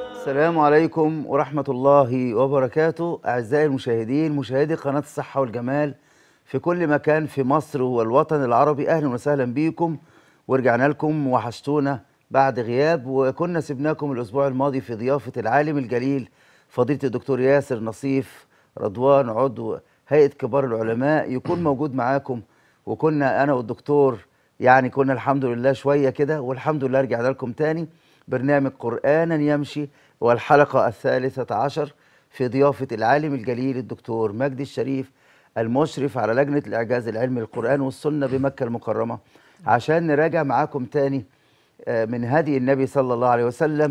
السلام عليكم ورحمة الله وبركاته أعزائي المشاهدين مشاهدي قناة الصحة والجمال في كل مكان في مصر والوطن العربي أهلا وسهلا بيكم ورجعنا لكم وحشتونا بعد غياب وكنا سبناكم الأسبوع الماضي في ضيافة العالم الجليل فضيلة الدكتور ياسر نصيف رضوان عضو هيئة كبار العلماء يكون موجود معاكم وكنا أنا والدكتور يعني كنا الحمد لله شوية كده والحمد لله رجعنا لكم تاني برنامج قرآنا يمشي والحلقة الثالثة عشر في ضيافة العالم الجليل الدكتور مجدي الشريف المشرف على لجنة الإعجاز العلمي للقرآن والسنة بمكة المكرمة عشان نراجع معاكم تاني آه، من هدي النبي صلى الله عليه وسلم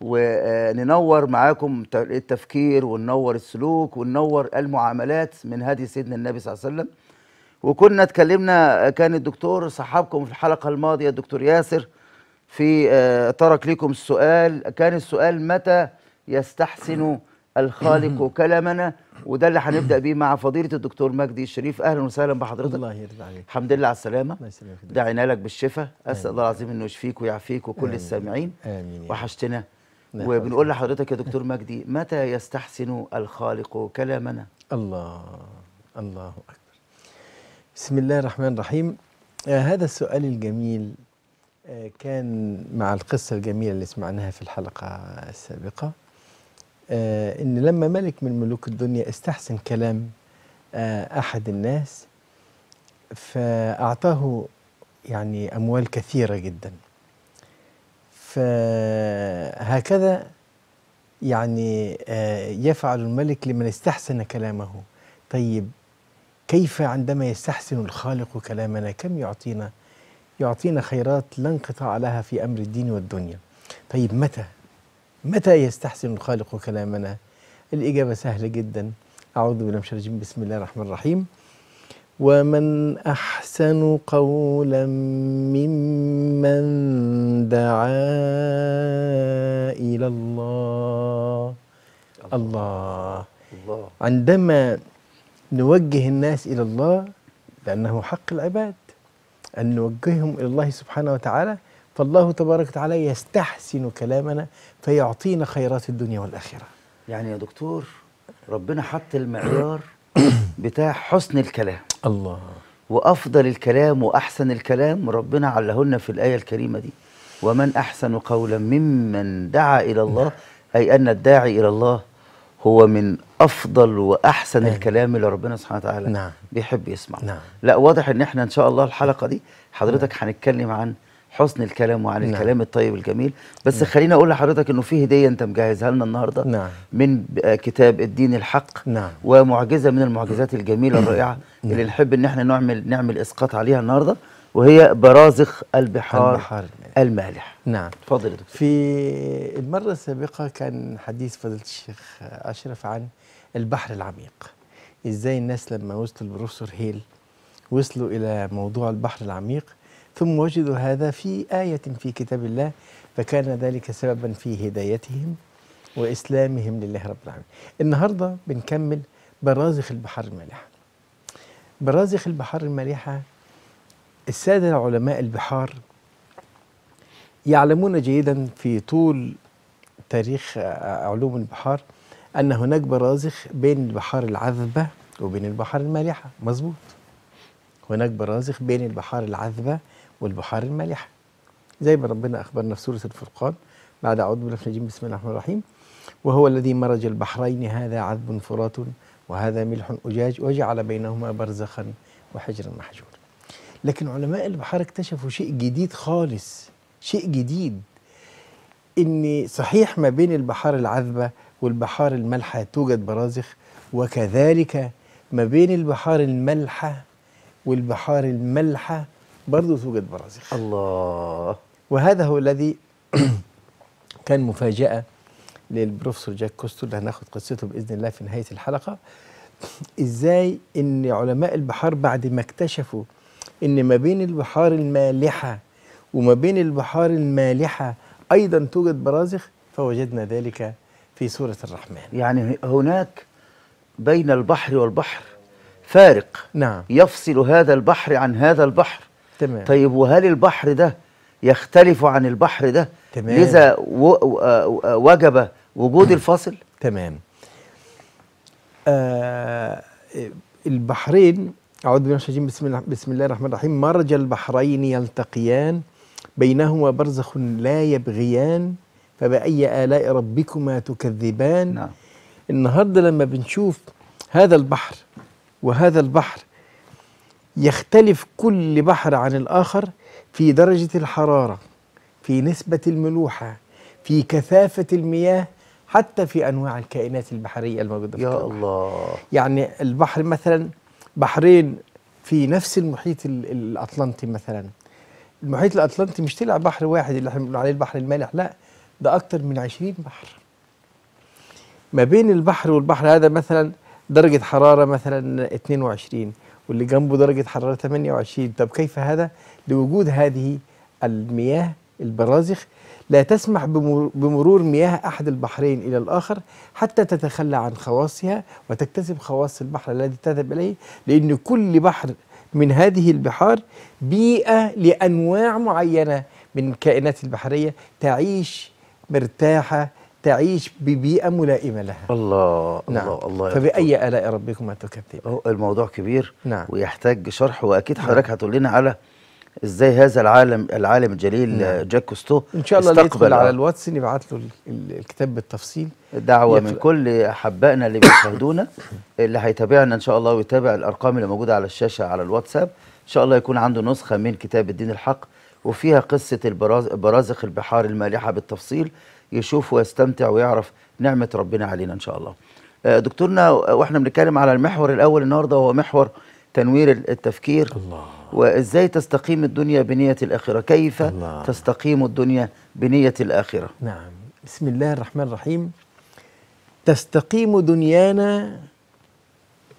وننور معاكم التفكير وننور السلوك وننور المعاملات من هدي سيدنا النبي صلى الله عليه وسلم وكنا اتكلمنا آه، كان الدكتور صاحبكم في الحلقة الماضية الدكتور ياسر في آه، ترك لكم السؤال كان السؤال متى يستحسن الخالق كلامنا وده اللي هنبدا بيه مع فضيله الدكتور مجدي الشريف اهلا وسهلا بحضرتك الله يرضى عليك الحمد لله على السلامه الله يسلمك دعينا لك بالشفاء اسال الله العظيم انه يشفيك ويعافيك وكل آمين. السامعين امين وحشتنا وبنقول لحضرتك يا دكتور مجدي متى يستحسن الخالق كلامنا الله الله اكبر بسم الله الرحمن الرحيم آه، هذا السؤال الجميل كان مع القصة الجميلة اللي سمعناها في الحلقة السابقة آه، إن لما ملك من ملوك الدنيا استحسن كلام آه، أحد الناس فأعطاه يعني أموال كثيرة جدا فهكذا يعني آه، يفعل الملك لمن استحسن كلامه طيب كيف عندما يستحسن الخالق كلامنا كم يعطينا يعطينا خيرات لا انقطاع لها في أمر الدين والدنيا طيب متى؟ متى يستحسن الخالق كلامنا؟ الإجابة سهلة جدا أعوذ بالله من الشيطان الرجيم بسم الله الرحمن الرحيم ومن احسن قولا ممن دعا الى الله الله, الله. عندما نوجه الناس الى الله لانه حق العباد أن نوجههم إلى الله سبحانه وتعالى فالله تبارك وتعالى يستحسن كلامنا فيعطينا خيرات الدنيا والآخرة يعني يا دكتور ربنا حط المعيار بتاع حسن الكلام الله وأفضل الكلام وأحسن الكلام ربنا علهن في الآية الكريمة دي ومن أحسن قولا ممن دعا إلى الله أي أن الداعي إلى الله هو من افضل واحسن أيه. الكلام اللي ربنا سبحانه وتعالى نعم. بيحب يسمعه نعم. لا واضح ان احنا ان شاء الله الحلقه دي نعم. حضرتك نعم. هنتكلم عن حسن الكلام وعن نعم. الكلام الطيب الجميل بس نعم. خليني اقول لحضرتك انه في هديه انت مجهزها لنا النهارده نعم. من آه، كتاب الدين الحق نعم. ومعجزه من المعجزات نعم. الجميله الرائعه نعم. اللي نحب ان احنا نعمل نعمل اسقاط عليها النهارده وهي برازخ البحار, البحار. المالح نعم تفضل يا دكتور في المرة السابقة كان حديث فضيلة الشيخ أشرف عن البحر العميق إزاي الناس لما وصلوا البروفيسور هيل وصلوا إلى موضوع البحر العميق ثم وجدوا هذا في آية في كتاب الله فكان ذلك سببا في هدايتهم وإسلامهم لله رب العالمين النهاردة بنكمل برازخ البحر المالحة برازخ البحر المالحة السادة علماء البحار يعلمون جيدا في طول تاريخ آه، آه، علوم البحار أن هناك برازخ بين البحار العذبة وبين البحار المالحة مظبوط هناك برازخ بين البحار العذبة والبحار المالحة زي ما ربنا أخبرنا في سورة الفرقان بعد أعوذ بالله من بسم الله الرحمن الرحيم وهو الذي مرج البحرين هذا عذب فرات وهذا ملح أجاج وجعل بينهما برزخا وحجرا محجورا لكن علماء البحار اكتشفوا شيء جديد خالص شيء جديد ان صحيح ما بين البحار العذبه والبحار المالحه توجد برازخ وكذلك ما بين البحار المالحه والبحار المالحه برضه توجد برازخ الله وهذا هو الذي كان مفاجاه للبروفيسور جاك كوستو اللي هناخد قصته باذن الله في نهايه الحلقه ازاي ان علماء البحار بعد ما اكتشفوا ان ما بين البحار المالحه وما بين البحار المالحة أيضا توجد برازخ فوجدنا ذلك في سورة الرحمن يعني هناك بين البحر والبحر فارق نعم يفصل هذا البحر عن هذا البحر تمام طيب وهل البحر ده يختلف عن البحر ده تمام لذا وجب وجود نعم. الفصل تمام آه البحرين أعوذ بالله من الشيطان بسم الله الرحمن الرحيم مرج البحرين يلتقيان بينهما برزخ لا يبغيان فبأي آلاء ربكما تكذبان نعم. النهاردة لما بنشوف هذا البحر وهذا البحر يختلف كل بحر عن الآخر في درجة الحرارة في نسبة الملوحة في كثافة المياه حتى في أنواع الكائنات البحرية الموجودة يا في يا الله يعني البحر مثلا بحرين في نفس المحيط الأطلنطي مثلا المحيط الاطلنطي مش طلع بحر واحد اللي احنا بنقول عليه البحر المالح لا ده اكتر من 20 بحر ما بين البحر والبحر هذا مثلا درجة حرارة مثلا 22 واللي جنبه درجة حرارة 28 طب كيف هذا لوجود هذه المياه البرازخ لا تسمح بمرور مياه أحد البحرين إلى الآخر حتى تتخلى عن خواصها وتكتسب خواص البحر الذي تذهب إليه لأن كل بحر من هذه البحار بيئة لأنواع معينة من الكائنات البحرية تعيش مرتاحة تعيش ببيئة ملائمة لها الله نعم. الله الله فبأي آلاء ربكم تكذب الموضوع كبير نعم. ويحتاج شرح وأكيد نعم. حضرتك نعم. هتقول لنا على ازاي هذا العالم العالم الجليل نعم. جاك كوستو ان شاء الله اللي يدخل على الواتس يبعت له الكتاب بالتفصيل دعوه من كل احبائنا اللي بيشاهدونا اللي هيتابعنا ان شاء الله ويتابع الارقام اللي موجوده على الشاشه على الواتساب ان شاء الله يكون عنده نسخه من كتاب الدين الحق وفيها قصه برازخ البحار المالحه بالتفصيل يشوف ويستمتع ويعرف نعمه ربنا علينا ان شاء الله آه، دكتورنا واحنا بنتكلم على المحور الاول النهارده وهو محور تنوير التفكير الله وازاي تستقيم الدنيا بنيه الاخره كيف الله. تستقيم الدنيا بنيه الاخره نعم بسم الله الرحمن الرحيم تستقيم دنيانا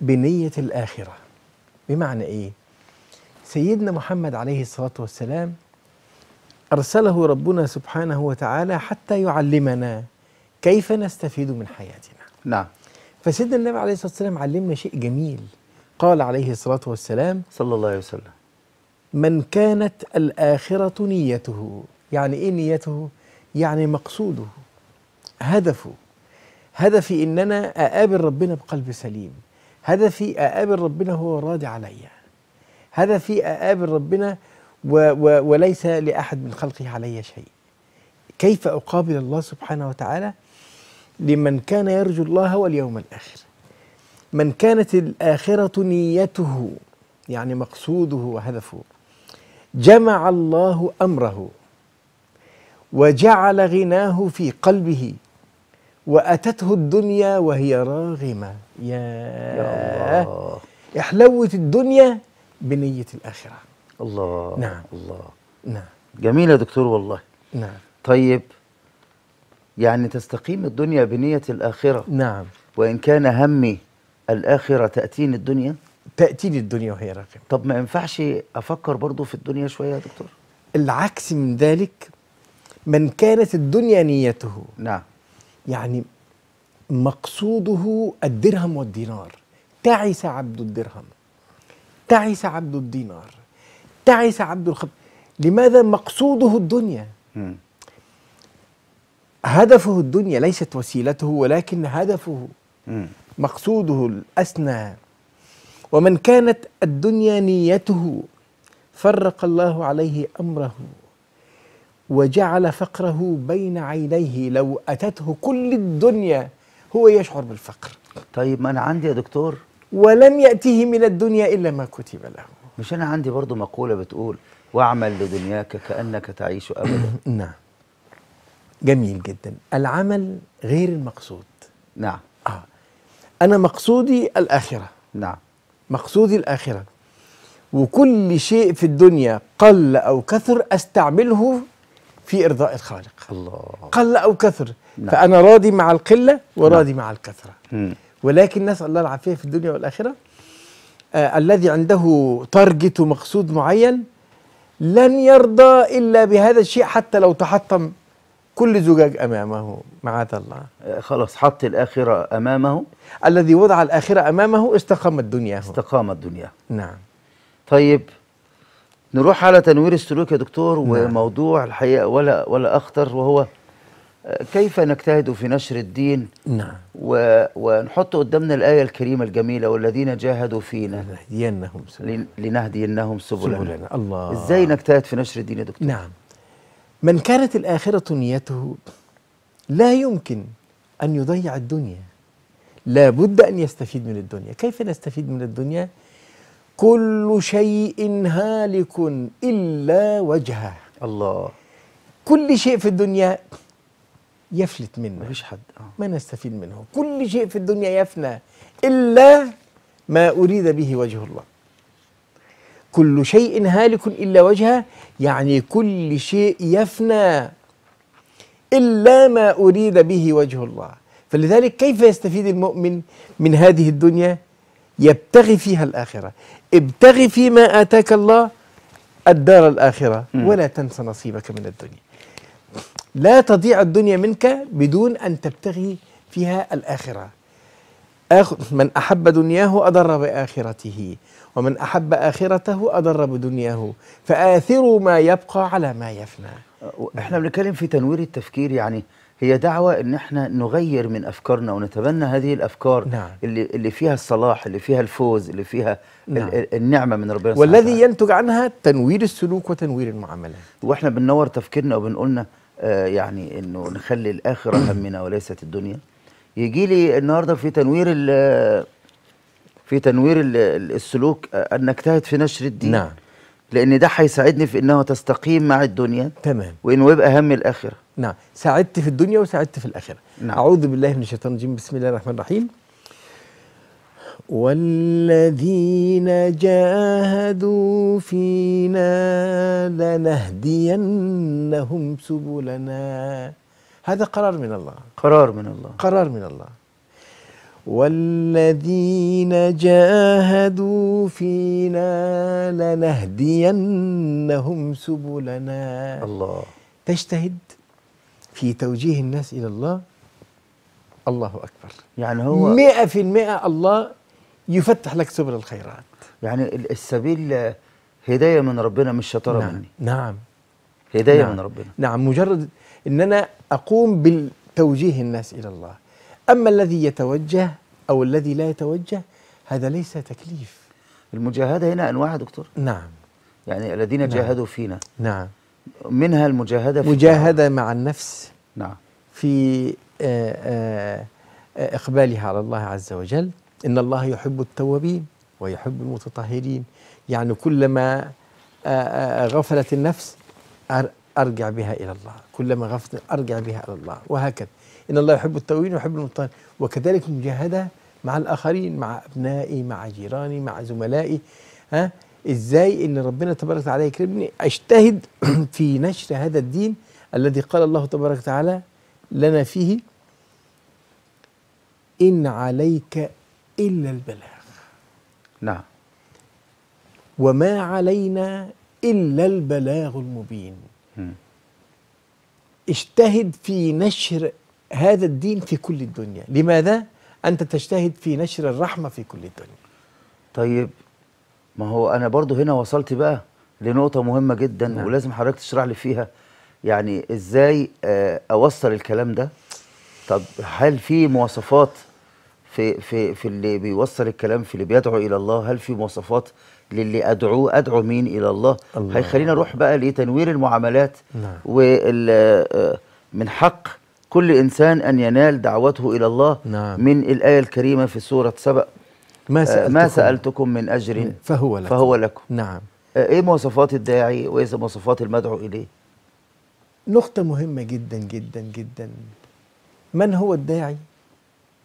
بنيه الاخره بمعنى ايه سيدنا محمد عليه الصلاه والسلام ارسله ربنا سبحانه وتعالى حتى يعلمنا كيف نستفيد من حياتنا نعم فسيدنا النبي عليه الصلاه والسلام علمنا شيء جميل قال عليه الصلاه والسلام صلى الله عليه وسلم من كانت الآخرة نيته يعني إيه نيته؟ يعني مقصوده هدفه هدفي إن أنا أقابل ربنا بقلب سليم هدفي أقابل ربنا هو راضي عليا هدفي أقابل ربنا و و وليس لأحد من خلقه علي شيء كيف أقابل الله سبحانه وتعالى لمن كان يرجو الله واليوم الآخر من كانت الآخرة نيته يعني مقصوده وهدفه جمع الله امره وجعل غناه في قلبه واتته الدنيا وهي راغمه يا, يا الله احلوت الدنيا بنيه الاخره الله نعم الله نعم جميل يا دكتور والله نعم طيب يعني تستقيم الدنيا بنيه الاخره نعم وان كان همي الاخره تاتيني الدنيا تأتيني الدنيا وهي راغمة طب ما ينفعش أفكر برضو في الدنيا شوية يا دكتور العكس من ذلك من كانت الدنيا نيته نعم يعني مقصوده الدرهم والدينار تعس عبد الدرهم تعس عبد الدينار تعس عبد الخب لماذا مقصوده الدنيا م. هدفه الدنيا ليست وسيلته ولكن هدفه م. مقصوده الأسنى ومن كانت الدنيا نيته فرق الله عليه امره وجعل فقره بين عينيه لو اتته كل الدنيا هو يشعر بالفقر طيب ما انا عندي يا دكتور ولن ياتيه من الدنيا الا ما كتب له مش انا عندي برضو مقوله بتقول واعمل لدنياك كانك تعيش ابدا نعم جميل جدا العمل غير المقصود نعم آه. انا مقصودي الاخره نعم مقصودي الآخرة وكل شيء في الدنيا قل أو كثر أستعمله في إرضاء الخالق الله قل أو كثر نعم. فأنا راضي مع القلة وراضي نعم. مع الكثرة ولكن نسأل الله العافية في الدنيا والآخرة آه الذي عنده تارجت ومقصود معين لن يرضى إلا بهذا الشيء حتى لو تحطم كل زجاج امامه معاذ الله أه، خلاص حط الاخره امامه الذي وضع الاخره امامه استقامت دنياه استقامت دنياه نعم طيب نروح على تنوير السلوك يا دكتور نعم. وموضوع الحقيقه ولا ولا اخطر وهو أه، كيف نجتهد في نشر الدين نعم و ونحط قدامنا الآية الكريمة الجميلة والذين جاهدوا فينا لنهدينهم سبلنا لنهدينهم سبلنا, سبلنا. الله إزاي نجتهد في نشر الدين يا دكتور نعم من كانت الآخرة نيته لا يمكن أن يضيع الدنيا لا بد أن يستفيد من الدنيا كيف نستفيد من الدنيا؟ كل شيء هالك إلا وجهه الله كل شيء في الدنيا يفلت منا مفيش حد آه. ما نستفيد منه كل شيء في الدنيا يفنى إلا ما أريد به وجه الله كل شيء هالك إلا وجهه يعني كل شيء يفنى إلا ما أريد به وجه الله فلذلك كيف يستفيد المؤمن من هذه الدنيا يبتغي فيها الآخرة ابتغي فيما آتاك الله الدار الآخرة ولا تنس نصيبك من الدنيا لا تضيع الدنيا منك بدون أن تبتغي فيها الآخرة من أحب دنياه أضر بآخرته ومن أحب آخرته أضر بدنياه فآثروا ما يبقى على ما يفنى احنا بنتكلم في تنوير التفكير يعني هي دعوة ان احنا نغير من افكارنا ونتبنى هذه الافكار نعم. اللي اللي فيها الصلاح اللي فيها الفوز اللي فيها نعم. النعمة من ربنا والذي ينتج عنها تنوير السلوك وتنوير المعاملة واحنا بننور تفكيرنا وبنقولنا آه يعني انه نخلي الاخرة همنا وليست الدنيا يجي لي النهارده في تنوير في تنوير السلوك آه، ان نجتهد في نشر الدين نعم لان ده هيساعدني في انه تستقيم مع الدنيا تمام وانه يبقى هم الاخره نعم ساعدت في الدنيا وساعدت في الاخره نعم. اعوذ بالله من الشيطان الرجيم بسم الله الرحمن الرحيم والذين جاهدوا فينا لنهدينهم سبلنا هذا قرار من الله قرار من الله قرار من الله والذين جاهدوا فينا لنهدينهم سبلنا الله تجتهد في توجيه الناس إلى الله الله أكبر يعني هو مئة في المئة الله يفتح لك سبل الخيرات يعني السبيل هداية من ربنا مش شطارة نعم مني نعم هداية نعم من ربنا نعم مجرد أن أنا أقوم بالتوجيه الناس إلى الله أما الذي يتوجه أو الذي لا يتوجه هذا ليس تكليف المجاهدة هنا أنواع دكتور نعم يعني الذين نعم. جاهدوا فينا نعم منها المجاهدة في مجاهدة مع النفس نعم في آآ آه، آآ آه، آه، إقبالها على الله عز وجل إن الله يحب التوابين ويحب المتطهرين يعني كلما غفلت النفس أرجع بها إلى الله كلما غفلت أرجع بها إلى الله وهكذا إن الله يحب التوين ويحب المطهرين وكذلك مجاهدة مع الآخرين مع أبنائي مع جيراني مع زملائي ها إزاي إن ربنا تبارك وتعالى يكرمني أجتهد في نشر هذا الدين الذي قال الله تبارك وتعالى لنا فيه إن عليك إلا البلاغ نعم وما علينا إلا البلاغ المبين م. اجتهد في نشر هذا الدين في كل الدنيا لماذا أنت تجتهد في نشر الرحمة في كل الدنيا طيب ما هو أنا برضو هنا وصلت بقى لنقطة مهمة جدا نعم. ولازم حضرتك تشرح لي فيها يعني إزاي آه، أوصل الكلام ده طب هل في مواصفات في في في اللي بيوصل الكلام في اللي بيدعو الى الله هل في مواصفات للي ادعوه ادعو مين الى الله, الله. هيخلينا نروح بقى لتنوير المعاملات نعم. ومن آه، حق كل إنسان أن ينال دعوته إلى الله نعم. من الآية الكريمة في سورة سبأ ما آه، سألتكم, ما سألتكم من أجر فهو لكم, فهو لكم. نعم آه، إيه مواصفات الداعي وإيه مواصفات المدعو إليه نقطة مهمة جدا جدا جدا من هو الداعي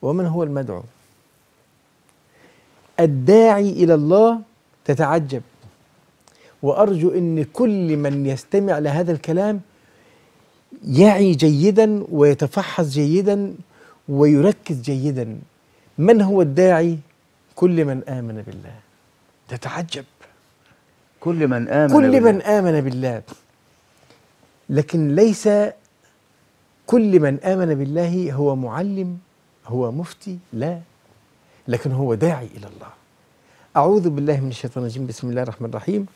ومن هو المدعو الداعي إلى الله تتعجب وأرجو أن كل من يستمع لهذا الكلام يعي جيدا ويتفحص جيدا ويركز جيدا من هو الداعي كل من آمن بالله تتعجب كل من آمن كل بالله. من آمن بالله لكن ليس كل من آمن بالله هو معلم هو مفتي لا لكن هو داعي إلى الله أعوذ بالله من الشيطان الرجيم بسم الله الرحمن الرحيم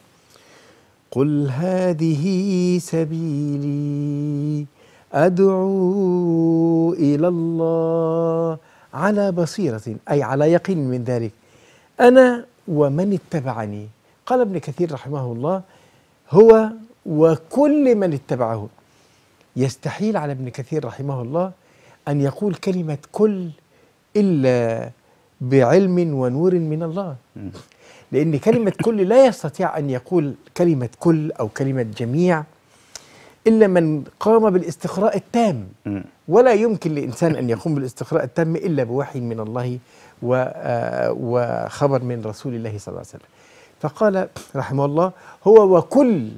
قل هذه سبيلي ادعو الى الله على بصيره اي على يقين من ذلك انا ومن اتبعني قال ابن كثير رحمه الله هو وكل من اتبعه يستحيل على ابن كثير رحمه الله ان يقول كلمه كل الا بعلم ونور من الله لأن كلمة كل لا يستطيع أن يقول كلمة كل أو كلمة جميع إلا من قام بالاستقراء التام ولا يمكن لإنسان أن يقوم بالاستقراء التام إلا بوحي من الله آه، وخبر من رسول الله صلى الله عليه وسلم فقال رحمه الله هو وكل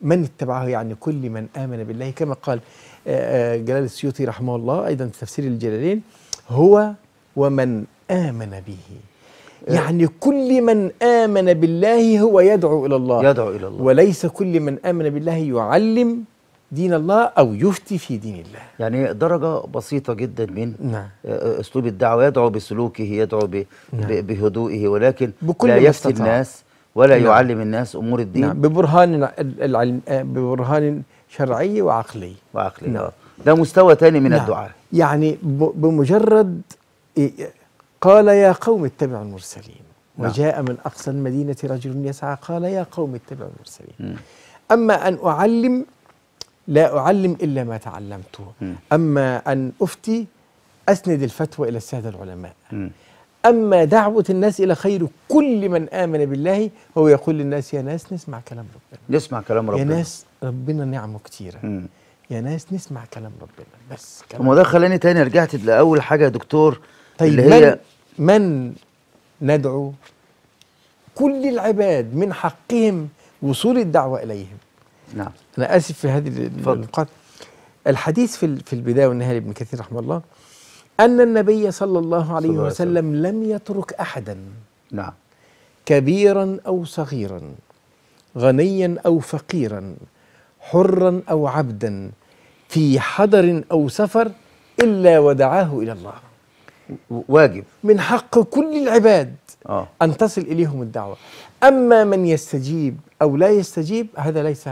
من اتبعه يعني كل من آمن بالله كما قال آه، آه، جلال السيوطي رحمه الله أيضا في تفسير الجلالين هو ومن آمن به إيه. يعني كل من آمن بالله هو يدعو إلى الله يدعو إلى الله وليس كل من آمن بالله يعلم دين الله أو يفتي في دين الله يعني درجة بسيطة جدا من نعم. آه، أسلوب الدعوة يدعو بسلوكه يدعو ب... نعم. بهدوئه ولكن بكل لا يفتي الناس ولا نعم. يعلم الناس أمور الدين نعم. ببرهان العلم آه، ببرهان شرعي وعقلي وعقلي نعم. ده مستوى تاني من نعم. الدعاء يعني بمجرد قال يا قوم اتبعوا المرسلين نعم. وجاء من أقصى المدينة رجل يسعى قال يا قوم اتبعوا المرسلين أما أن أعلم لا أعلم إلا ما تعلمته أما أن أفتي أسند الفتوى إلى السادة العلماء أما دعوة الناس إلى خير كل من آمن بالله هو يقول للناس يا ناس نسمع كلام ربنا نسمع كلام ربنا يا ناس ربنا نعمه كتيرة يا ناس نسمع كلام ربنا بس كلام وما ده خلاني تاني رجعت لأول حاجة يا دكتور طيب اللي هي من ندعو كل العباد من حقهم وصول الدعوة إليهم نعم أنا آسف في هذه النقاط الحديث في في البداية والنهاية لابن كثير رحمه الله أن النبي صلى الله عليه صلى الله وسلم الله. لم يترك أحدا نعم كبيرا أو صغيرا غنيا أو فقيرا حرا أو عبدا في حضر أو سفر إلا ودعاه إلى الله واجب من حق كل العباد آه. أن تصل إليهم الدعوة أما من يستجيب أو لا يستجيب هذا ليس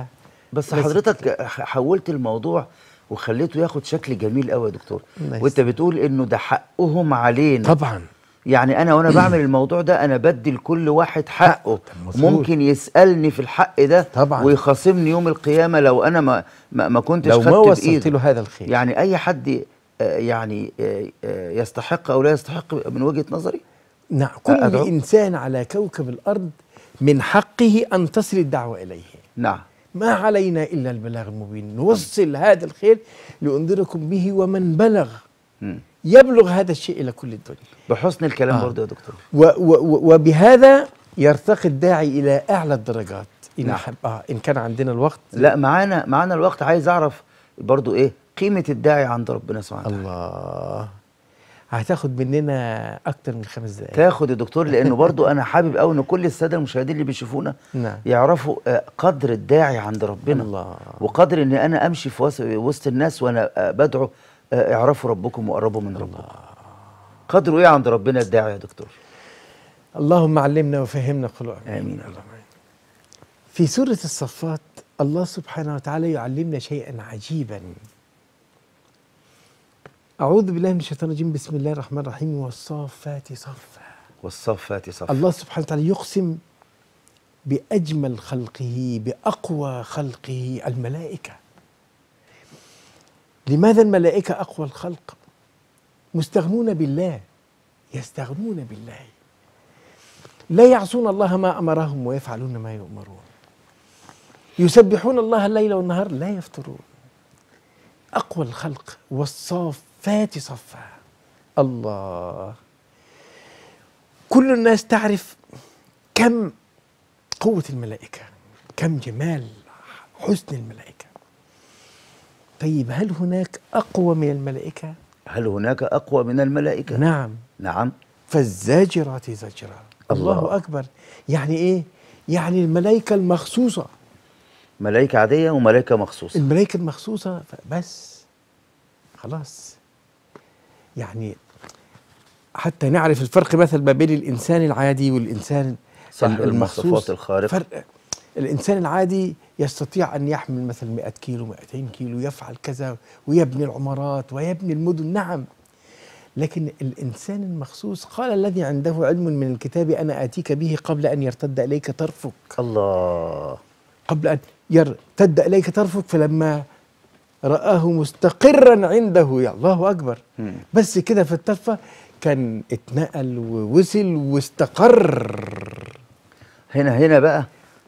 بس ليس حضرتك حولت الموضوع وخليته ياخد شكل جميل قوي يا دكتور وانت بتقول انه ده حقهم علينا طبعا يعني انا وانا بعمل الموضوع ده انا بدي لكل واحد حقه ممكن يسالني في الحق ده طبعا ويخاصمني يوم القيامه لو انا ما ما, ما كنتش لو خدت ما وصلت له هذا الخير يعني اي حد يعني آه، آه، يستحق او لا يستحق من وجهه نظري؟ نعم كل أدعو. انسان على كوكب الارض من حقه ان تصل الدعوه اليه. نعم ما علينا الا البلاغ المبين، نوصل م. هذا الخير لانذركم به ومن بلغ. م. يبلغ هذا الشيء الى كل الدنيا. بحسن الكلام آه. برضه يا دكتور. و و وبهذا يرتقي الداعي الى اعلى الدرجات. إن, نعم. آه إن كان عندنا الوقت لا معانا معانا الوقت عايز أعرف برضه إيه قيمه الداعي عند ربنا سبحانه وتعالى الله هتاخد مننا اكتر من خمس دقائق تاخد يا دكتور لانه برضو انا حابب قوي ان كل الساده المشاهدين اللي بيشوفونا نعم. يعرفوا آه، قدر الداعي عند ربنا الله. وقدر ان انا امشي في وسط الناس وانا آه، بدعو آه، اعرفوا ربكم وقربوا من الله. ربكم قدره ايه عند ربنا الداعي يا دكتور اللهم علمنا وفهمنا قلوبنا امين اللهم في سوره الصفات الله سبحانه وتعالى يعلمنا شيئا عجيبا أعوذ بالله من الشيطان الرجيم بسم الله الرحمن الرحيم والصافات صفا والصافات صفا الله سبحانه وتعالى يقسم بأجمل خلقه بأقوى خلقه الملائكة لماذا الملائكة أقوى الخلق مستغنون بالله يستغنون بالله لا يعصون الله ما أمرهم ويفعلون ما يؤمرون يسبحون الله الليل والنهار لا يفترون أقوى الخلق والصاف فاتي صفا الله كل الناس تعرف كم قوة الملائكة كم جمال حسن الملائكة طيب هل هناك أقوى من الملائكة؟ هل هناك أقوى من الملائكة؟ نعم نعم فالزاجرات زجرة الله, الله أكبر يعني إيه؟ يعني الملائكة المخصوصة ملائكة عادية وملائكة مخصوصة الملائكة المخصوصة بس خلاص يعني حتى نعرف الفرق مثلا ما بين الانسان العادي والانسان صاحب المواصفات الخارقه فرق الانسان العادي يستطيع ان يحمل مثلا 100 كيلو 200 كيلو يفعل كذا ويبني العمارات ويبني المدن نعم لكن الانسان المخصوص قال الذي عنده علم من الكتاب انا اتيك به قبل ان يرتد اليك طرفك الله قبل ان يرتد اليك طرفك فلما رآه مستقرا عنده يا الله أكبر بس كده في التفة كان اتنقل ووصل واستقر هنا هنا بقى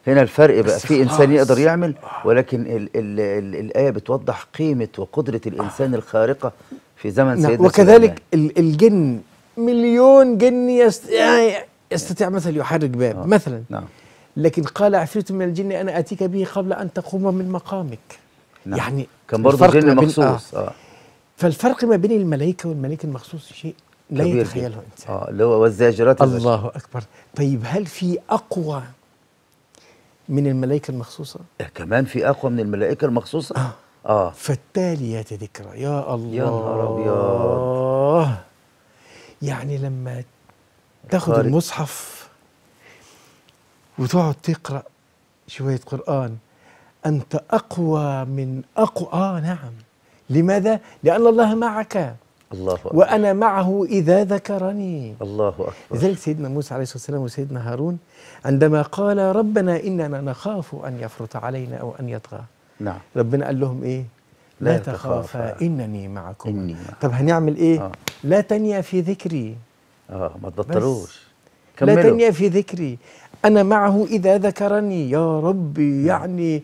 هنا الفرق بقى في انسان يقدر يعمل ولكن الـ الـ الـ الايه بتوضح قيمه وقدره الانسان آه. الخارقه في زمن نعم. سيدنا وكذلك سليمان. الجن مليون جن يعني يستطيع مثلا يحرك باب آه. مثلا نعم. لكن قال عفريت من الجن انا اتيك به قبل ان تقوم من مقامك نعم. يعني كان برضه جن مخصوص آه. آه. فالفرق ما بين الملائكه والملائكه المخصوص شيء لا يتخيله انسان اه اللي هو والزاجرات الله البشر. اكبر طيب هل في اقوى من الملائكه المخصوصه آه كمان في اقوى من الملائكه المخصوصه إيه آه. آه. فالتاليات ذكرى يا الله يا نهار ابيض يعني لما تاخد المصحف وتقعد تقرا شويه قران أنت أقوى من أقوى آه نعم لماذا؟ لأن الله معك الله أكبر وأنا معه إذا ذكرني الله أكبر لذلك سيدنا موسى عليه الصلاة والسلام وسيدنا هارون عندما قال ربنا إننا نخاف أن يفرط علينا أو أن يطغى نعم ربنا قال لهم إيه؟ لا, لا تخافا إنني معكم إني معكم طب هنعمل إيه؟ آه. لا تنيا في ذكري آه ما تبطلوش لا تنيا في ذكري أنا معه إذا ذكرني يا ربي نعم. يعني آه.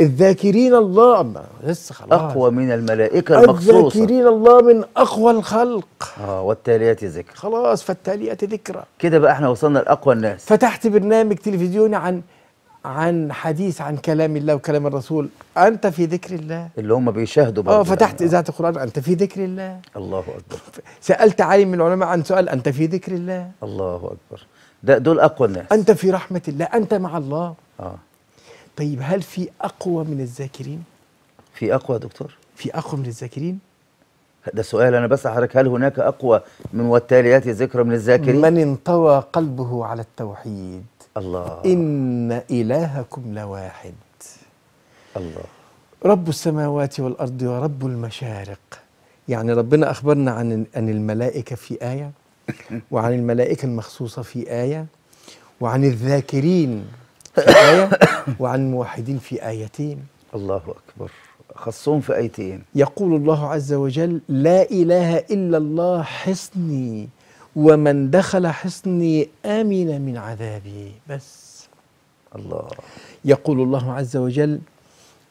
الذاكرين الله ما لسه خلاص أقوى من الملائكة المقصوصة الذاكرين الله من أقوى الخلق آه والتاليات ذكر خلاص فالتاليات ذكرى كده بقى احنا وصلنا لأقوى الناس فتحت برنامج تلفزيوني عن عن حديث عن كلام الله وكلام الرسول انت في ذكر الله اللي هم بيشاهدوا اه فتحت اذاعه القران انت في ذكر الله الله اكبر سالت عالم من العلماء عن سؤال انت في ذكر الله الله اكبر ده دول اقوى الناس انت في رحمه الله انت مع الله اه طيب هل في اقوى من الذاكرين؟ في اقوى دكتور؟ في اقوى من الذاكرين؟ ده سؤال انا بس حضرتك هل هناك اقوى من والتاليات ذكر من الذاكرين؟ من انطوى قلبه على التوحيد الله ان الهكم لواحد الله رب السماوات والارض ورب المشارق يعني ربنا اخبرنا عن عن الملائكه في ايه وعن الملائكه المخصوصه في ايه وعن الذاكرين في آية وعن الموحدين في آيتين الله أكبر خصهم في آيتين يقول الله عز وجل لا إله إلا الله حصني ومن دخل حصني آمن من عذابي بس الله يقول الله عز وجل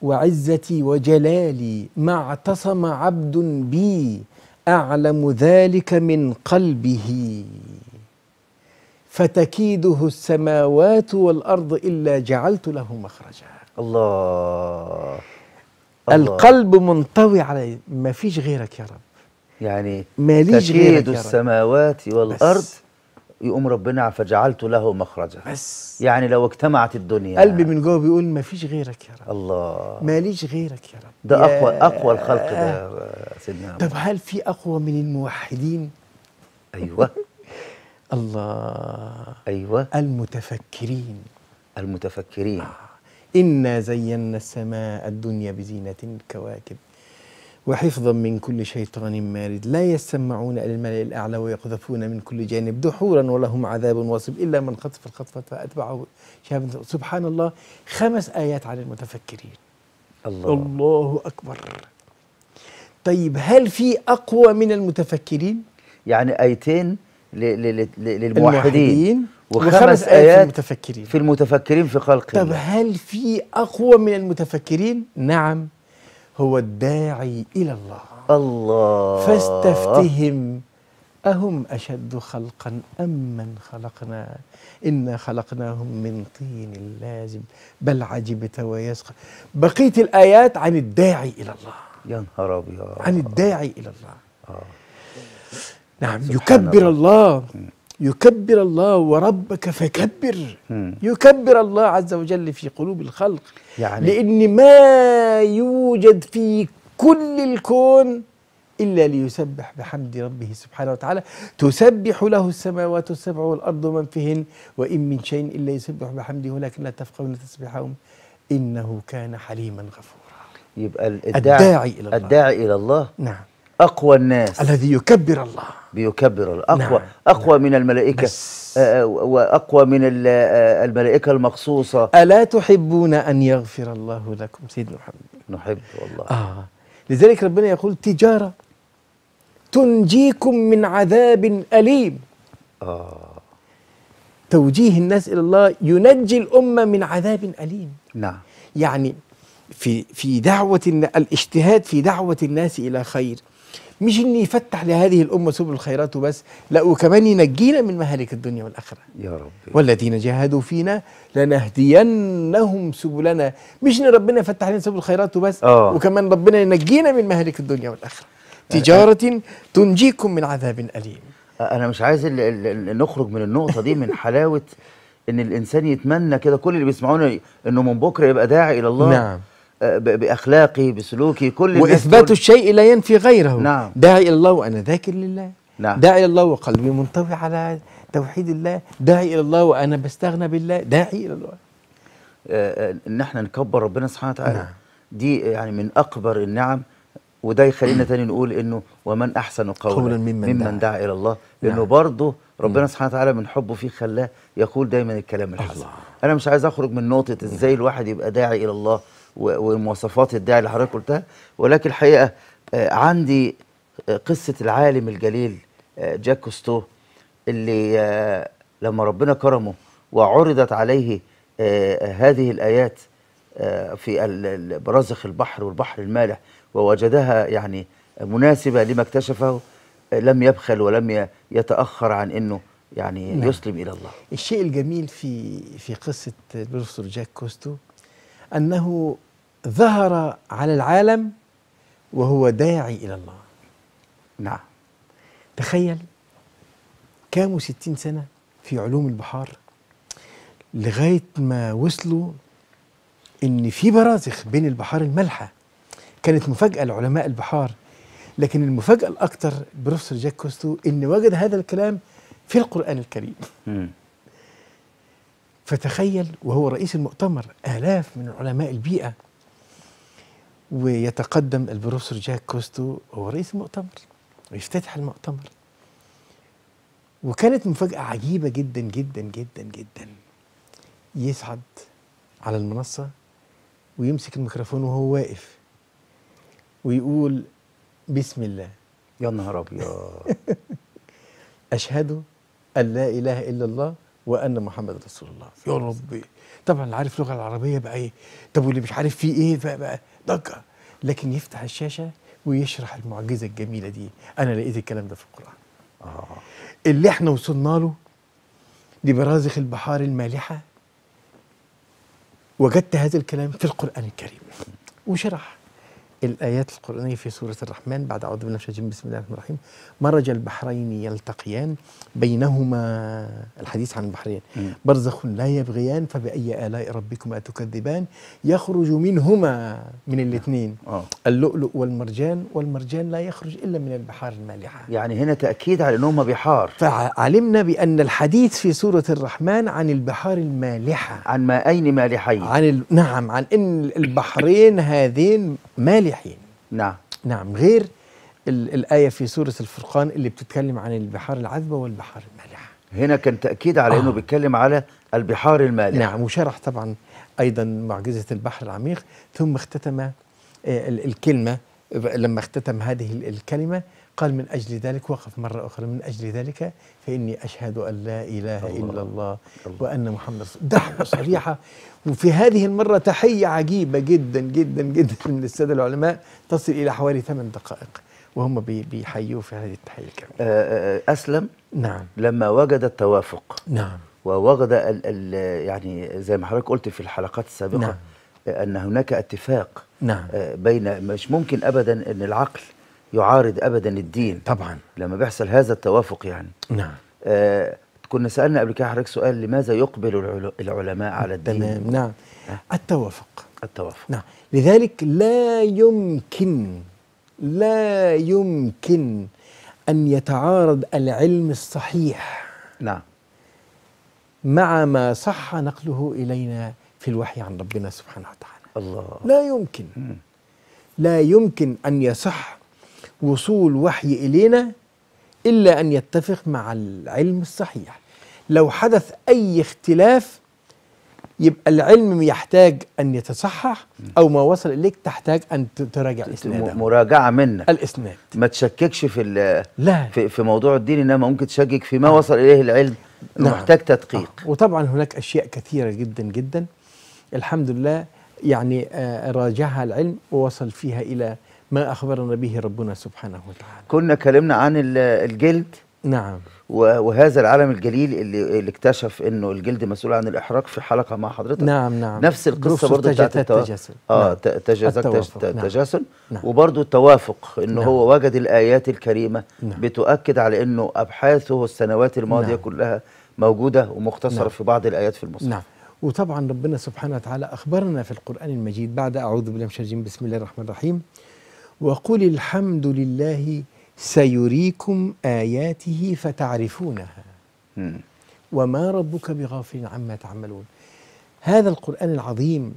وعزتي وجلالي ما اعتصم عبد بي أعلم ذلك من قلبه فتكيده السماوات والأرض إلا جعلت له مخرجا الله, الله. القلب منطوي عليه ما فيش غيرك يا رب يعني ماليش غيرك تكيد السماوات والأرض يقوم ربنا فجعلت له مخرجا بس يعني لو اجتمعت الدنيا قلبي من جوه بيقول ما فيش غيرك يا رب الله ماليش غيرك يا رب ده يا اقوى اقوى الخلق ده يا سيدنا طب هل في اقوى من الموحدين ايوه الله أيوة المتفكرين المتفكرين آه. إنا زينا السماء الدنيا بزينة الكواكب وحفظا من كل شيطان مارد لا يسمعون إلى الملأ الأعلى ويقذفون من كل جانب دحورا ولهم عذاب واصب إلا من خطف الخطفة فأتبعه شاب سبحان الله خمس آيات عن المتفكرين الله, الله أكبر طيب هل في أقوى من المتفكرين؟ يعني آيتين للموحدين وخمس آيات في المتفكرين في المتفكرين في خلق طب هل في أقوى من المتفكرين؟ نعم هو الداعي إلى الله الله فاستفتهم أهم أشد خلقا أم من خلقنا إنا خلقناهم من طين لازم بل عجبت ويسقى بقية الآيات عن الداعي إلى الله يا نهار أبيض عن الداعي إلى الله آه. نعم يكبر الله. الله يكبر الله وربك فكبر يكبر الله عز وجل في قلوب الخلق يعني لأن ما يوجد في كل الكون إلا ليسبح بحمد ربه سبحانه وتعالى تسبح له السماوات السبع والأرض ومن فيهن وإن من شيء إلا يسبح بحمده ولكن لا تفقهون تسبحهم إنه كان حليما غفورا يبقى الداعي, الداعي إلى الله الداعي إلى الله نعم أقوى الناس الذي يكبر الله بيكبر الله أقوى نعم. نعم. أقوى نعم. من الملائكة بس. آه، آه، وأقوى من آه، الملائكة المخصوصة ألا تحبون أن يغفر الله لكم سيدنا محمد نحب والله آه. لذلك ربنا يقول تجارة تنجيكم من عذاب أليم آه. توجيه الناس إلى الله ينجي الأمة من عذاب أليم نعم يعني في في دعوة الاجتهاد في دعوة الناس إلى خير مش ان يفتح لهذه الامه سبل الخيرات وبس لا وكمان ينجينا من مهالك الدنيا والاخره يا رب والذين جاهدوا فينا لنهدينهم سبلنا مش ان ربنا يفتح لنا سبل الخيرات وبس أوه. وكمان ربنا ينجينا من مهالك الدنيا والاخره آه، آه. تجاره تنجيكم من عذاب اليم آه، انا مش عايز الـ الـ نخرج من النقطه دي من حلاوه ان الانسان يتمنى كده كل اللي بيسمعونا انه من بكره يبقى داعي الى الله نعم باخلاقي بسلوكي كل واثبات الشيء لا ينفي غيره نعم داعي الى الله وانا ذاكر لله نعم داعي الى الله وقلبي منطوي على توحيد الله داعي الى الله وانا بستغنى بالله داعي الى الله ان آه، آه، احنا نكبر ربنا سبحانه وتعالى نعم. دي يعني من اكبر النعم وده يخلينا تاني نقول انه ومن احسن قولا, قولا ممن, ممن دعا الى الله نعم. لانه نعم. برضه ربنا سبحانه وتعالى من حبه فيه خلاه يقول دايما الكلام الحسن الله. انا مش عايز اخرج من نقطه ازاي الواحد يبقى داعي الى الله والمواصفات الداعي اللي حضرتك قلتها ولكن الحقيقه آه، عندي آه، قصه العالم الجليل آه، جاك كوستو اللي لما ربنا كرمه وعرضت عليه هذه الايات في برزخ البحر والبحر المالح ووجدها يعني مناسبه لما اكتشفه لم يبخل ولم يتاخر عن انه يعني نعم. يسلم الى الله الشيء الجميل في في قصه البروفيسور جاك كوستو انه ظهر على العالم وهو داعي الى الله نعم تخيل كانوا ستين سنة في علوم البحار لغاية ما وصلوا إن في برازخ بين البحار المالحة كانت مفاجأة لعلماء البحار لكن المفاجأة الأكثر بروفيسور جاك كوستو إن وجد هذا الكلام في القرآن الكريم فتخيل وهو رئيس المؤتمر آلاف من علماء البيئة ويتقدم البروفيسور جاك كوستو هو رئيس المؤتمر ويفتتح المؤتمر وكانت مفاجأة عجيبة جدا جدا جدا جدا يصعد على المنصة ويمسك الميكروفون وهو واقف ويقول بسم الله يا نهار أبيض أشهد أن لا إله إلا الله وان محمد رسول الله يا ربي طبعا اللي عارف اللغه العربيه بقى ايه طب واللي مش عارف فيه ايه بقى, بقى دقه لكن يفتح الشاشه ويشرح المعجزه الجميله دي انا لقيت الكلام ده في القران آه. اللي احنا وصلنا له لبرازخ البحار المالحه وجدت هذا الكلام في القران الكريم وشرح الآيات القرآنية في سورة الرحمن بعد أعوذ بالله من الشيطان بسم الله الرحمن الرحيم مرج البحرين يلتقيان بينهما الحديث عن البحرين برزخ لا يبغيان فبأي آلاء ربكما تكذبان يخرج منهما من الاثنين آه. اللؤلؤ والمرجان والمرجان لا يخرج إلا من البحار المالحة يعني هنا تأكيد على أنهما بحار فعلمنا بأن الحديث في سورة الرحمن عن البحار المالحة عن مائين مالحين عن ال... نعم عن أن البحرين هذين مالحين صالحين نعم نعم غير الآية في سورة الفرقان اللي بتتكلم عن البحار العذبة والبحار المالحة هنا كان تأكيد على آه. أنه بيتكلم على البحار المالحة نعم وشرح طبعا أيضا معجزة البحر العميق ثم اختتم آه، الكلمة لما اختتم هذه الكلمة قال من أجل ذلك وقف مرة أخرى من أجل ذلك فإني أشهد أن لا إله الله إلا الله, الله وأن محمد دعوة صريحة وفي هذه المرة تحية عجيبة جدا جدا جدا من السادة العلماء تصل إلى حوالي ثمان دقائق وهم بيحيوا في هذه التحية الكاملة آه، آه، أسلم نعم لما وجد التوافق نعم ووجد الـ الـ يعني زي ما حضرتك قلت في الحلقات السابقة نعم. أن هناك اتفاق نعم. آه، بين مش ممكن أبدا أن العقل يعارض ابدا الدين طبعا لما بيحصل هذا التوافق يعني نعم آه كنا سالنا قبل كده حضرتك سؤال لماذا يقبل العلماء على الدين تمام نعم التوافق التوافق نعم لذلك لا يمكن لا يمكن ان يتعارض العلم الصحيح نعم مع ما صح نقله الينا في الوحي عن ربنا سبحانه وتعالى الله لا يمكن لا يمكن ان يصح وصول وحي إلينا إلا أن يتفق مع العلم الصحيح لو حدث أي اختلاف يبقى العلم يحتاج أن يتصحح أو ما وصل إليك تحتاج أن تراجع إسناده مراجعة منك الإسناد ما تشككش في لا في, في موضوع الدين إنما ممكن تشكك في ما آه. وصل إليه العلم نعم. محتاج تدقيق آه. وطبعا هناك أشياء كثيرة جدا جدا الحمد لله يعني آه راجعها العلم ووصل فيها إلى ما أخبرنا به ربنا سبحانه وتعالى كنا كلمنا عن الجلد نعم وهذا العالم الجليل اللي, اللي اكتشف انه الجلد مسؤول عن الاحراق في حلقه مع حضرتك نعم نعم نفس القصه برضه بتاعت التجسد اه تجسد تجسد نعم. نعم. نعم. وبرضه التوافق انه نعم. هو وجد الايات الكريمه نعم. بتؤكد على انه ابحاثه السنوات الماضيه نعم. كلها موجوده ومختصره نعم. في بعض الايات في المصحف نعم وطبعا ربنا سبحانه وتعالى اخبرنا في القران المجيد بعد اعوذ بالله من الشيطان بسم الله الرحمن الرحيم وقل الحمد لله سيريكم آياته فتعرفونها وما ربك بغافل عما تعملون هذا القرآن العظيم